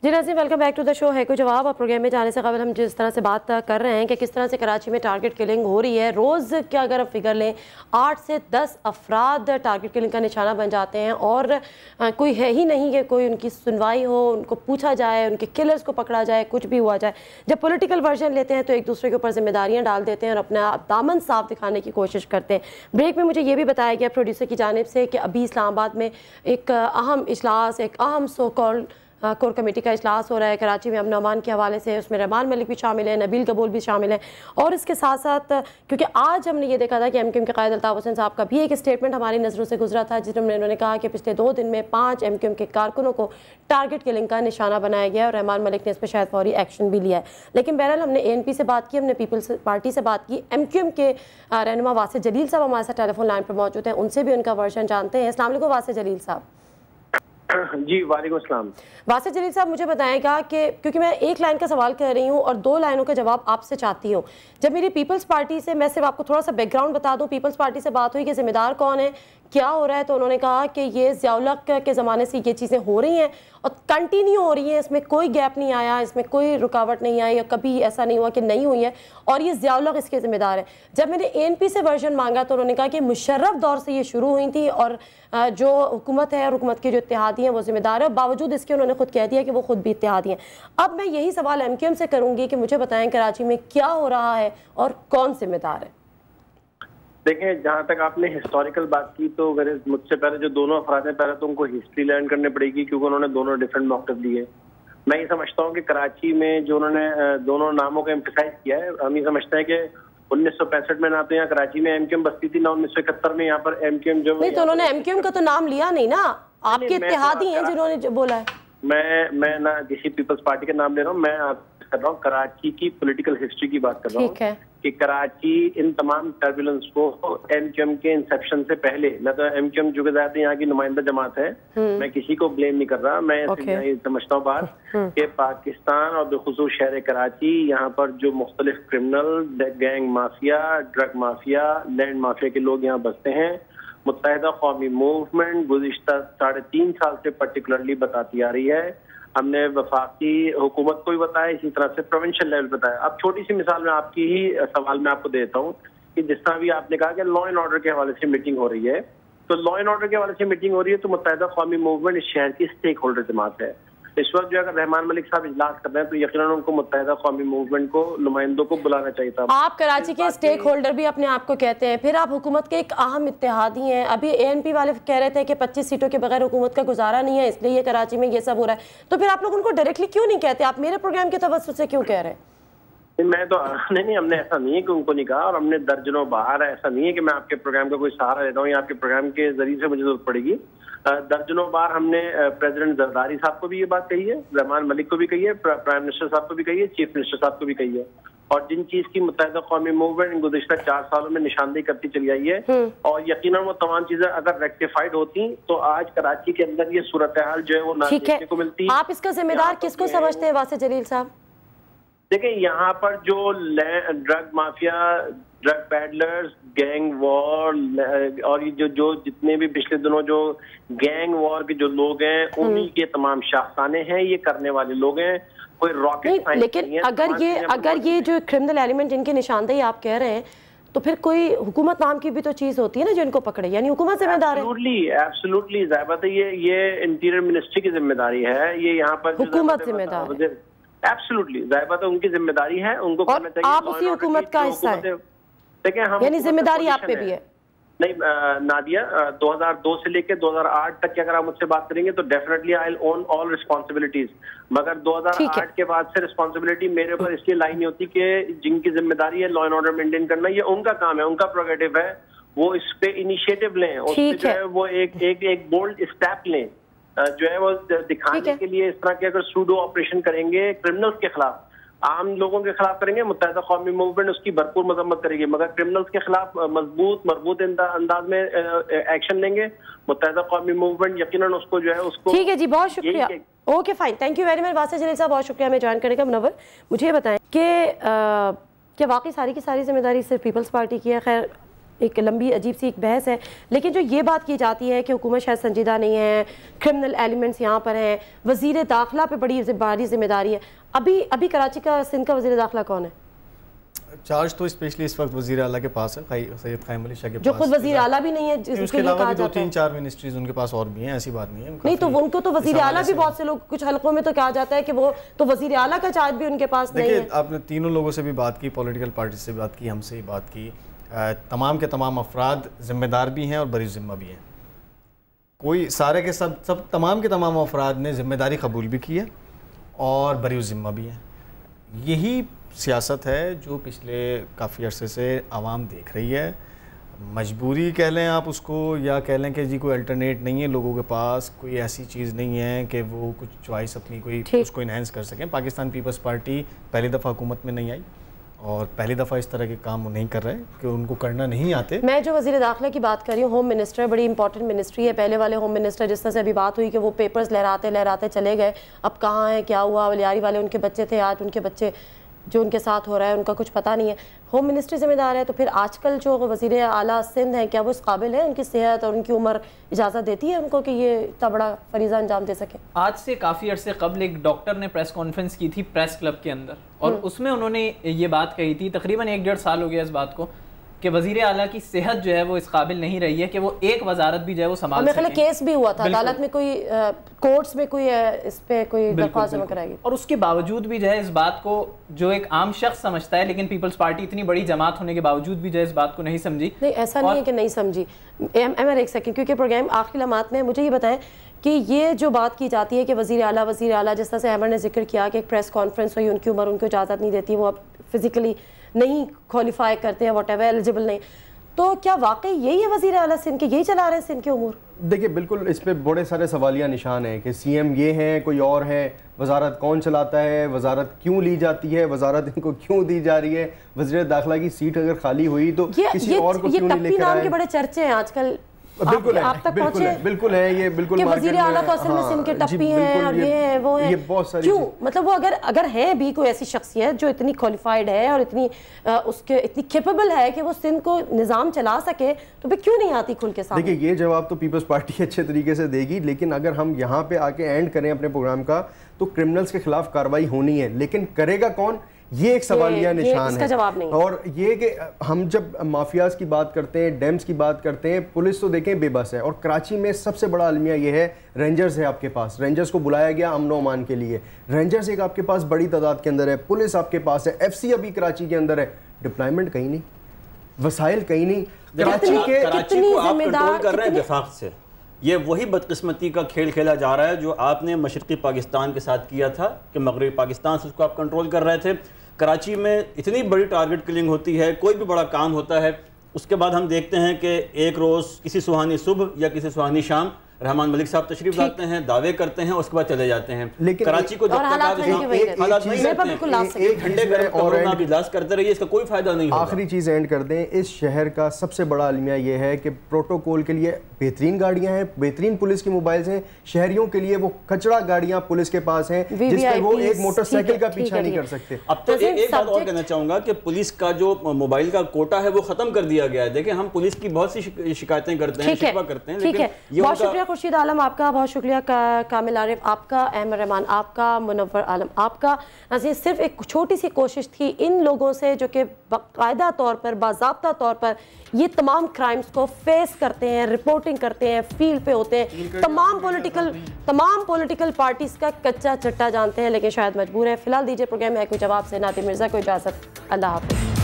जी Naji welcome back to the show है कोई जवाब और प्रोग्राम में जाने से कबल हम जिस तरह से बात कर रहे हैं कि किस तरह से कराची में टारगेट किलिंग हो रही है रोज़ क्या अगर हम फिगर लें आठ से दस अफराद टारगेट किलिंग का निशाना बन जाते हैं और आ, कोई है ही नहीं कि कोई उनकी सुनवाई हो उनको पूछा जाए उनके किलर्स को पकड़ा जाए कुछ भी हुआ जाए जब पोलिटिकल वर्जन लेते हैं तो एक दूसरे के ऊपर जिम्मेदारियाँ डाल देते हैं और अपना दामन साफ दिखाने की कोशिश करते हैं ब्रेक में मुझे ये भी बताया गया प्रोड्यूसर की जानब से कि अभी इस्लामाबाद में एक अहम इजलास एक अहम सोकॉल हाँ, कोर कमेटी का अजलास हो रहा है कराची में अमन अमान के हवाले से उसमें रहमान मलिक भी शामिल है नबील कबूल भी शामिल है और इसके साथ साथ क्योंकि आज हमने ये देखा था कि एम क्यू एम के कायद अल्ताफ़ हुसैन साहब का भी एक स्टेटमेंट हमारी नज़रों से गुजरा था जिसमें उन्होंने कहा कि पिछले दो दिन में पाँच एम क्यू एम के कारकुनों को टारगेट किलिंग का निशाना बनाया गया और रहमान मलिक ने इस पर शायद फौरी एक्शन भी लिया है लेकिन बहरहाल हमने ए एन पी से बात की हमने पीपल्स पार्टी से बात की एम क्यू एम के रहनमा वासे जलील साहब हमारे साथ टेलीफोन लाइन पर मौजूद हैं उनसे भी उनका वर्जन जानते हैं इस्लाम वासे जलील साहब जी वालेकुम वासिद जलील साहब मुझे बताएगा कि क्योंकि मैं एक लाइन का सवाल कर रही हूँ और दो लाइनों का जवाब आपसे चाहती हूँ जब मेरी पीपल्स पार्टी से मैं सिर्फ आपको थोड़ा सा बैकग्राउंड बता दूँ पीपल्स पार्टी से बात हुई कि जिम्मेदार कौन है क्या हो रहा है तो उन्होंने कहा कि ये जियालक के ज़माने से ये चीज़ें हो रही हैं और कंटिन्यू हो रही हैं इसमें कोई गैप नहीं आया इसमें कोई रुकावट नहीं आई या कभी ऐसा नहीं हुआ कि नहीं हुई है और ये जियालक इसके ज़िम्मेदार है जब मैंने एन से वर्जन मांगा तो उन्होंने कहा कि मुशर्रफ दौर से ये शुरू हुई थी और जो हुकूमत है और हुकूमत के जो इतिहादी हैं वो जिम्मेदार है बावजूद इसके उन्होंने खुद कह दिया कि वो खुद भी इतिहादी हैं अब मैं यही सवाल एम क्यू एम से करूँगी कि मुझे बताएं कराची में क्या हो रहा है और कौन जिम्मेदार है देखें जहाँ तक आपने हिस्टोरिकल बात की तो अगर मुझसे पहले जो दोनों अफराद हैं पहले तो उनको हिस्ट्री लर्न करनी पड़ेगी क्योंकि उन्होंने दोनों डिफरेंट मौके दिए मैं ये समझता हूँ कि कराची में जो उन्होंने दोनों नामों को एम्फिसाइज किया है हम ये समझते हैं कि उन्नीस में ना तो यहाँ कराची में एमकेएम बस्ती थी ना उन्नीस में यहाँ पर एमकेएम जो नहीं तो उन्होंने एमकेएम का तो नाम लिया नहीं ना आपके तो इतिहादी हैं जिन्होंने बोला है मैं मैं ना किसी पीपल्स पार्टी का नाम ले रहा हूँ मैं कर रहा हूँ कराची की पॉलिटिकल हिस्ट्री की बात कर रहा हूँ कि कराची इन तमाम टर्बुलेंस को एमक्यूएम के इंसेप्शन से पहले मैं तो एमक्यूएम जुगेदार यहाँ की नुमाइंदा जमात है हम्म। मैं किसी को ब्लेम नहीं कर रहा मैं okay. समझता हूँ बात हम्म। कि पाकिस्तान और बेखसूस शहर कराची यहाँ पर जो मुख्तलिफ criminal gang mafia drug mafia land mafia के लोग यहाँ बसते हैं मुतहदा कौमी मूवमेंट गुजशत साढ़े तीन साल से पर्टिकुलरली बताती आ रही है हमने वफाकी हुकूमत को भी बताया इसी तरह से प्रोविंशियल लेवल बताया अब छोटी सी मिसाल मैं आपकी ही सवाल मैं आपको देता हूँ कि जिस तरह भी आपने कहा कि लॉ एंड ऑर्डर के हवाले से मीटिंग हो रही है तो लॉ एंड ऑर्डर के हवाले से मीटिंग हो रही है तो मुतहदा कौमी मूवमेंट इस शहर की स्टेक होल्डर जमात है इस वक्त जो अगर रहमान मलिक साहब इजलास कर रहे हैं तो यकीन उनको मुतहदा कौमी मूवमेंट को नुमाइंदों को बुलाना चाहिए था आप कराची के स्टेक होल्डर भी अपने आप को कहते हैं फिर आप हुकूमत के एक अहम इतिहादी हैं अभी ए एन पी वाले कह रहे थे कि पच्चीस सीटों के बगैर हुकूमत का गुजारा नहीं है इसलिए ये कराची में ये सब हो रहा है तो फिर आप लोग उनको डायरेक्टली क्यों नहीं कहते आप मेरे प्रोग्राम के तवस्त से क्यों कह रहे हैं मैं तो नहीं नहीं हमने ऐसा नहीं है कि उनको नहीं कहा और हमने दर्जनों बार ऐसा नहीं है कि मैं आपके प्रोग्राम का कोई सहारा देता हूँ या आपके प्रोग्राम के जरिए से मुझे जरूरत पड़ेगी दर्जनों बार हमने प्रेसिडेंट जरदारी साहब को भी ये बात कही है रहमान मलिक को भी कही है प्राइम मिनिस्टर साहब को भी कही है चीफ मिनिस्टर साहब को भी कही है और जिन चीज की मुतहद कौमी मूवमेंट गुजशत चार सालों में निशानदेही करती चली आई है हम्म। और यकीन वो तमाम चीजें अगर रेक्टिफाइड होती तो आज कराची के अंदर ये सूरत हाल जो है वो ना देखने को मिलती आप इसका जिम्मेदार तो किसको समझते हैं वासे जलील साहब देखिए यहाँ पर जो drug mafia drug peddlers gang war और ये जो जो जितने भी पिछले दिनों जो गैंग वॉर के जो लोग हैं हम्म। उन्हीं के तमाम शाहसाने हैं ये करने वाले लोग हैं कोई रॉकेट नहीं, लेकिन नहीं अगर ये अगर ये जो क्रिमिनल एलिमेंट जिनकी निशानदेही आप कह रहे हैं तो फिर कोई हुकूमत नाम की भी तो चीज होती है ना जो इनको पकड़े यानी हुकूमत जिम्मेदार है ये ये इंटीरियर मिनिस्ट्री की जिम्मेदारी है ये यहाँ पर हुकूमत जिम्मेदार एब्सोल्युटली जाहिर तो उनकी जिम्मेदारी है उनको करना चाहिए आप उसी हुकूमत का हिस्सा है देखिए हम यानी जिम्मेदारी आप पे भी है नहीं नादिया 2002 से लेके 2008 तक की अगर आप मुझसे बात करेंगे तो definitely I own all responsibilities मगर 2008 के बाद से रिस्पॉन्सिबिलिटी मेरे ऊपर इसलिए लाई नहीं होती कि जिनकी जिम्मेदारी है लॉ एंड ऑर्डर मेंटेन करना ये उनका काम है उनका प्रोगेटिव है वो इस पे इनिशिएटिव लें और जो है वो एक एक एक बोल्ड स्टेप लें जो है वो दिखाने है। के लिए इस तरह के अगर सूडो ऑपरेशन करेंगे क्रिमिनल्स के खिलाफ आम लोगों के खिलाफ करेंगे मुतहदा कौमी मूवमेंट उसकी भरपूर मजम्मत करेगी मगर क्रिमिनल्स के खिलाफ मजबूत मरबूत अंदाज में एक्शन लेंगे मुतहदा कौमी मूवमेंट यकीन उसको जो है उसको ठीक है जी बहुत शुक्रिया okay fine thank you very much Wasay Jaleel साहब बहुत शुक्रिया हमें ज्वाइन करने का मुनवर मुझे बताएं कि क्या वाकई सारी की सारी जिम्मेदारी सिर्फ पीपल्स पार्टी की है खैर एक लंबी अजीब सी एक बहस है लेकिन जो ये बात की जाती है कि हुकूमत शायद संजीदा नहीं है क्रिमिनल एलिमेंट्स यहाँ पर हैं वजीर दाखिला पर बड़ी भारी जिम्मेदारी है अभी अभी कराची का सिंध का वजी दाखिला कौन है चार्ज तो स्पेशली इस वक्त वजी अला के पास है सैयद खाइम अली शाह के जो खुद वजी अला भी नहीं है उसके अलावा दो तीन चार मिनिस्ट्रीज उनके पास और भी हैं ऐसी बात नहीं है नहीं तो उनको तो वजी अला भी बहुत से लोग कुछ हलकों में तो कहा जाता है कि वो तो वजी अला का चार्ज भी उनके पास नहीं है आपने तीनों लोगों से भी बात की पोलिटिकल पार्टी से बात की हमसे बात की तमाम के तमाम अफराद ज़िम्मेदार भी हैं और बरी ज़िम्मा भी हैं कोई सारे के सब सब तमाम के तमाम अफराद ने ज़िम्मेदारी कबूल भी की है और बरी ज़िम्मा भी है यही सियासत है जो पिछले काफ़ी अरसे से आवाम देख रही है मजबूरी कह लें आप उसको या कह लें कि जी कोई अल्टरनेट नहीं है लोगों के पास कोई ऐसी चीज़ नहीं है कि वो कुछ चॉइस अपनी कोई उसको इन्हेंस कर सकें पाकिस्तान पीपल्स पार्टी पहली दफ़ा हुकूमत में नहीं आई और पहली दफ़ा इस तरह के काम नहीं कर रहे कि उनको करना नहीं आते मैं जो वजी दाखिला की बात कर रही हूँ होम मिनिस्टर बड़ी इंपॉर्टेंट मिनिस्ट्री है पहले वाले होम मिनिस्टर जिस तरह से अभी बात हुई कि वो पेपर्स लहराते लहराते चले गए अब कहाँ हैं क्या हुआ वलियारी वाले उनके बच्चे थे आज उनके बच्चे जो उनके साथ हो रहा है उनका कुछ पता नहीं है होम मिनिस्ट्री जिम्मेदार है तो फिर आजकल जो वजीर अला सिंध हैं क्या वो इस काबिल है उनकी सेहत और उनकी उम्र इजाज़त देती है उनको कि ये इतना बड़ा फरीजा अंजाम दे सके आज से काफ़ी अर्से कबल एक डॉक्टर ने प्रेस कॉन्फ्रेंस की थी प्रेस क्लब के अंदर और हम्म। उसमें उन्होंने ये बात कही थी तकरीबन एक डेढ़ साल हो गया इस बात को कि वजीर अला की सेहत जो है वो इस काबिल नहीं रही है कि वो एक वजारत भी जो है वो समाज में केस भी हुआ था अदालत में कोई कोर्ट्स में कोई इस पर कोई दरख्वास्त जमा कराएगी और उसके बावजूद भी जो है इस बात को जो एक आम शख्स समझता है लेकिन पीपल्स पार्टी इतनी बड़ी जमात होने के बावजूद भी जो है इस बात को नहीं समझी नहीं ऐसा नहीं है कि नहीं समझी एम एक सेकेंड क्योंकि प्रोग्राम आखिर लमात में मुझे ये बताएं कि ये जो बात की जाती है कि वज़ी अला वज़ी अला जिस तरह से अहमद ने जिक्र किया कि एक प्रेस कॉन्फ्रेंस हुई उनकी उम्र उनको इजाज़त नहीं देती वो अब फिज़िकली नहीं क्वालिफाई करते हैं वॉट एलिजिबल नहीं तो क्या वाकई यही है वजीर अला सिंध के यही चला रहे हैं सिंध के उमूर देखिए बिल्कुल इस पर बड़े सारे सवालिया निशान हैं कि सीएम ये हैं कोई और है वजारत कौन चलाता है वजारत क्यों ली जाती है वजारत इनको क्यों दी जा रही है वजीर दाखिला की सीट अगर खाली हुई तो ये, किसी ये, और को ये क्यों नहीं लेकर आए? के बड़े चर्चे हैं आजकल बिल्कुल आप, है, आप तक बिल्कुल बिल्कुल है ये बिल्कुल वजीर आला तो असल में हाँ, सिम के टप्पी हैं और ये है वो है बहुत सारी क्यों मतलब वो अगर अगर है भी कोई ऐसी शख्सियत जो इतनी क्वालिफाइड है और इतनी उसके इतनी केपेबल है कि वो सिंध को निज़ाम चला सके तो फिर क्यों नहीं आती खुल के साथ देखिए ये जवाब तो पीपल्स पार्टी अच्छे तरीके से देगी लेकिन अगर हम यहाँ पे आके एंड करें अपने प्रोग्राम का तो क्रिमिनल्स के खिलाफ कार्रवाई होनी है लेकिन करेगा कौन ये एक सवालिया निशान है जवाब नहीं। और ये कि हम जब माफियाज की बात करते हैं डैम्स की बात करते हैं पुलिस तो देखें बेबस है और कराची में सबसे बड़ा अलमिया ये है रेंजर्स है आपके पास रेंजर्स को बुलाया गया अमन अमान के लिए रेंजर्स एक आपके पास बड़ी तादाद के अंदर है पुलिस आपके पास है एफ अभी कराची के अंदर है डिप्लॉयमेंट कहीं नहीं वसाइल कहीं नहीं कराची के ये वही बदकस्मती का खेल खेला जा रहा है जो आपने मशरक़ी पाकिस्तान के साथ किया था कि मगरबी पाकिस्तान से उसको आप कंट्रोल कर रहे थे कराची में इतनी बड़ी टारगेट किलिंग होती है कोई भी बड़ा काम होता है उसके बाद हम देखते हैं कि एक रोज़ किसी सुहानी सुबह या किसी सुहानी शाम रहमान मलिक साहब तशरीफ लाते हैं दावे करते हैं उसके बाद चले जाते हैं लेकिन कराची को जब तक आप एक घंटे इजलास करते रहिए इसका कोई फायदा नहीं आखिरी चीज़ एंड कर दें इस शहर का सबसे बड़ा अलमिया यह है कि प्रोटोकॉल के लिए बेहतरीन गाड़ियां हैं बेहतरीन पुलिस की मोबाइल हैं शहरियों के लिए वो कचरा गाड़ियां पुलिस के पास हैं जिस पर वो एक मोटरसाइकिल का पीछा नहीं कर सकते अब तो एक बात और कहना चाहूंगा कि पुलिस का जो मोबाइल का कोटा है वो खत्म कर दिया गया है देखिए हम पुलिस की बहुत सी शिकायतें करते हैं करते हैं लेकिन ये खुर्शीद आलम आपका बहुत शुक्रिया का, कामिल आरिफ आपका अहमद रहमान आपका मुनवर आलम आपका नजीर सिर्फ एक छोटी सी कोशिश थी इन लोगों से जो कि बाकायदा तौर पर बाबा तौर पर ये तमाम क्राइम्स को फेस करते हैं रिपोर्टिंग करते हैं फील्ड पे होते हैं तमाम पॉलिटिकल तमाम पॉलिटिकल पार्टीज़ का कच्चा चट्टा जानते हैं लेकिन शायद मजबूर है फिलहाल दीजिए प्रोग्राम में कोई जवाब से नाती मिर्ज़ा को इजाज़त अल्लाह हाफिज़